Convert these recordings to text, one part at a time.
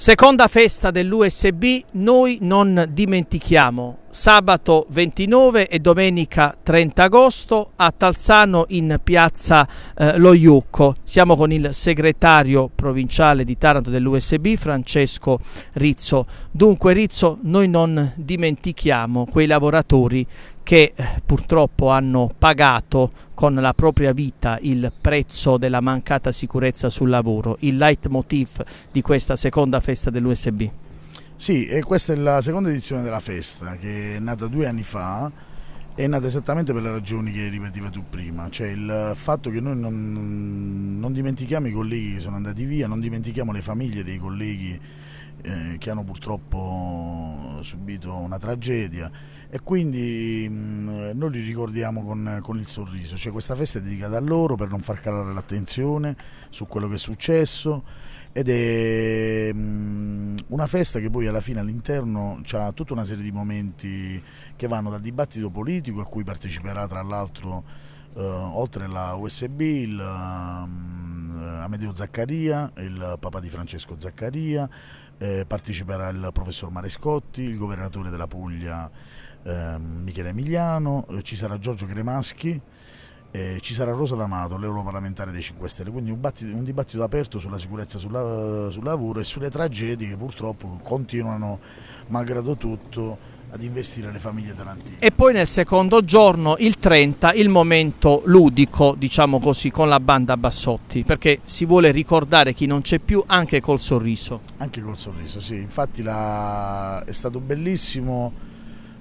Seconda festa dell'USB, noi non dimentichiamo sabato 29 e domenica 30 agosto a Talzano in piazza eh, Lo Iucco. Siamo con il segretario provinciale di Taranto dell'USB Francesco Rizzo. Dunque Rizzo, noi non dimentichiamo quei lavoratori che eh, purtroppo hanno pagato con la propria vita il prezzo della mancata sicurezza sul lavoro, il leitmotiv di questa seconda festa dell'USB. Sì, e questa è la seconda edizione della festa che è nata due anni fa, è nata esattamente per le ragioni che ripetiva tu prima, cioè il fatto che noi non, non dimentichiamo i colleghi che sono andati via, non dimentichiamo le famiglie dei colleghi eh, che hanno purtroppo subito una tragedia e quindi mh, mm, noi li ricordiamo con, con, il sorriso, cioè questa festa è dedicata a loro per non far calare l'attenzione su quello che è successo ed è mm, una festa che poi alla fine all'interno ha tutta una serie di momenti che vanno dal dibattito politico a cui parteciperà tra l'altro eh, oltre alla USB il, eh, Amedeo Zaccaria, il papà di Francesco Zaccaria, eh, parteciperà il professor Marescotti, il governatore della Puglia eh, Michele Emiliano, ci sarà Giorgio Cremaschi, eh, ci sarà Rosa D'Amato, l'europarlamentare dei 5 Stelle, quindi un, battito, un dibattito aperto sulla sicurezza sulla, sul lavoro e sulle tragedie che purtroppo continuano, malgrado tutto, ad investire le famiglie tarantine. E poi nel secondo giorno, il 30, il momento ludico, diciamo così, con la banda Bassotti, perché si vuole ricordare chi non c'è più anche col sorriso. Anche col sorriso, sì, infatti la... è stato bellissimo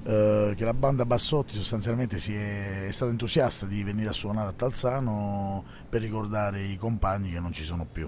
eh, che la banda Bassotti sostanzialmente è, è, stata entusiasta di venire a suonare a Talzano per ricordare i compagni che non ci sono più.